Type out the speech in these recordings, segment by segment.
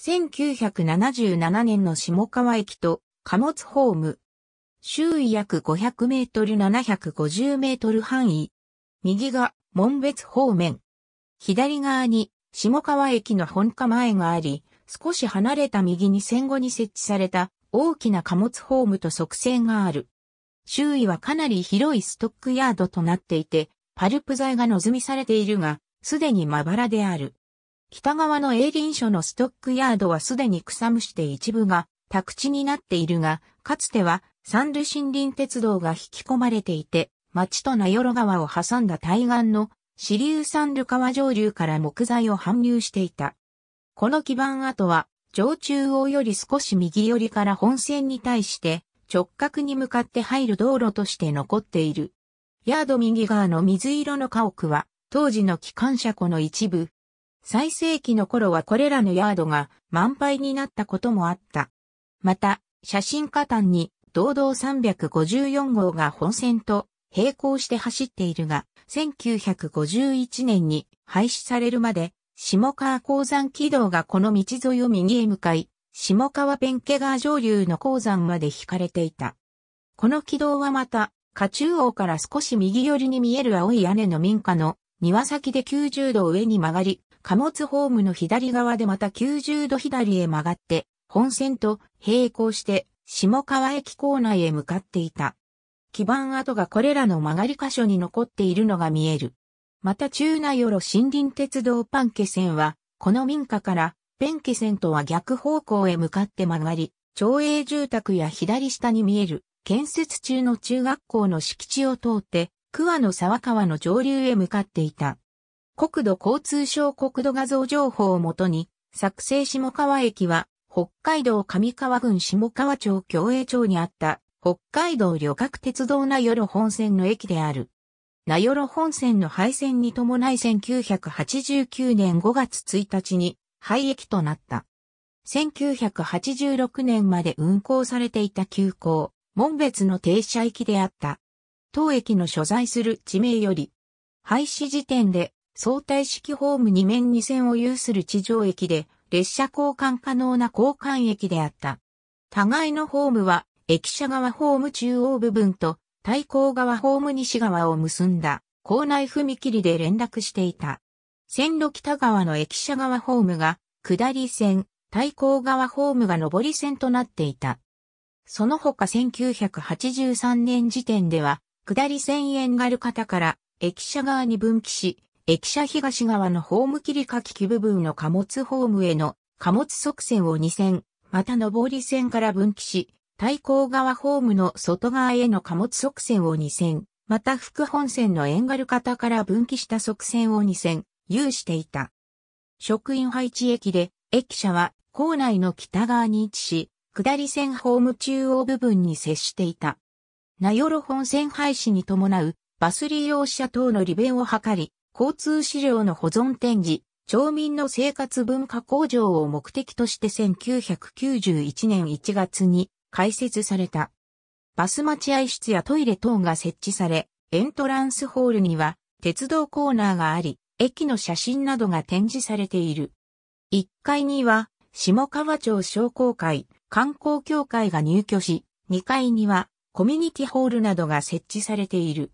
1977年の下川駅と貨物ホーム。周囲約500メートル750メートル範囲。右が門別方面。左側に下川駅の本家前があり、少し離れた右に戦後に設置された大きな貨物ホームと側線がある。周囲はかなり広いストックヤードとなっていて、パルプ材が望みされているが、すでにまばらである。北側の営林所のストックヤードはすでに草むして一部が宅地になっているが、かつてはサンル森林鉄道が引き込まれていて、町と名寄川を挟んだ対岸の支流ンル川上流から木材を搬入していた。この基盤跡は、上中央より少し右寄りから本線に対して直角に向かって入る道路として残っている。ヤード右側の水色の家屋は、当時の機関車庫の一部、最盛期の頃はこれらのヤードが満杯になったこともあった。また、写真家単に、堂々354号が本線と並行して走っているが、1951年に廃止されるまで、下川鉱山軌道がこの道沿いを右へ向かい、下川ペンケ川上流の鉱山まで引かれていた。この軌道はまた、下中央から少し右寄りに見える青い屋根の民家の庭先で90度上に曲がり、貨物ホームの左側でまた90度左へ曲がって、本線と並行して下川駅構内へ向かっていた。基盤跡がこれらの曲がり箇所に残っているのが見える。また中内よろ森林鉄道パンケ線は、この民家からペンケ線とは逆方向へ向かって曲がり、町営住宅や左下に見える建設中の中学校の敷地を通って、桑の沢川の上流へ向かっていた。国土交通省国土画像情報をもとに、作成下川駅は、北海道上川郡下川町共栄町にあった、北海道旅客鉄道名寄本線の駅である。名寄本線の廃線に伴い1989年5月1日に廃駅となった。1986年まで運行されていた急行、門別の停車駅であった。当駅の所在する地名より、廃止時点で相対式ホーム2面2線を有する地上駅で、列車交換可能な交換駅であった。互いのホームは、駅舎側ホーム中央部分と、対向側ホーム西側を結んだ、校内踏切で連絡していた。線路北側の駅舎側ホームが、下り線、対向側ホームが上り線となっていた。その他1983年時点では、下り線がある方から駅舎側に分岐し、駅舎東側のホーム切り書き機部分の貨物ホームへの貨物側線を2線、また上り線から分岐し、対向側ホームの外側への貨物側線を2線、また副本線の遠軽方から分岐した側線を2線、有していた。職員配置駅で、駅舎は構内の北側に位置し、下り線ホーム中央部分に接していた。名寄本線廃止に伴うバス利用者等の利便を図り、交通資料の保存展示、町民の生活文化向上を目的として1991年1月に開設された。バス待合室やトイレ等が設置され、エントランスホールには鉄道コーナーがあり、駅の写真などが展示されている。1階には下川町商工会、観光協会が入居し、2階にはコミュニティホールなどが設置されている。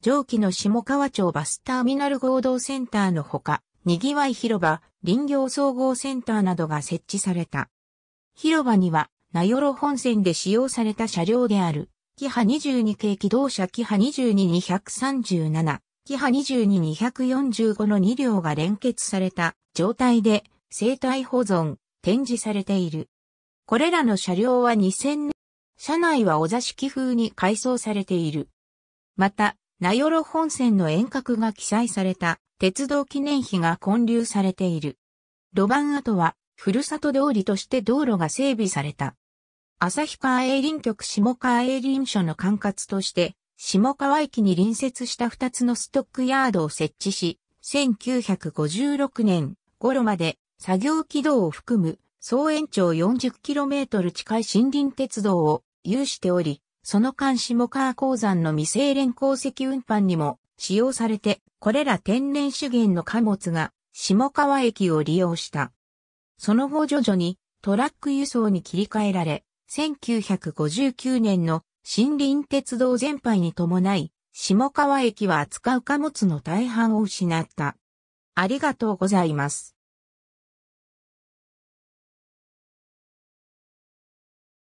上記の下川町バスターミナル合同センターのほか、にぎわい広場、林業総合センターなどが設置された。広場には、名寄本線で使用された車両である、キハ22系機動車キハ22237、キハ22245の2両が連結された状態で生体保存、展示されている。これらの車両は2000年、車内はお座敷風に改装されている。また、名寄本線の遠隔が記載された鉄道記念碑が建立されている。路盤跡は、ふるさと通りとして道路が整備された。旭川営林局下川営林署の管轄として、下川駅に隣接した2つのストックヤードを設置し、1956年頃まで作業軌道を含む総延長 40km 近い森林鉄道を有しており、その間下川カー鉱山の未精錬鉱石運搬にも使用されて、これら天然資源の貨物が下川駅を利用した。その後徐々にトラック輸送に切り替えられ、1959年の森林鉄道全廃に伴い、下川駅は扱う貨物の大半を失った。ありがとうございます。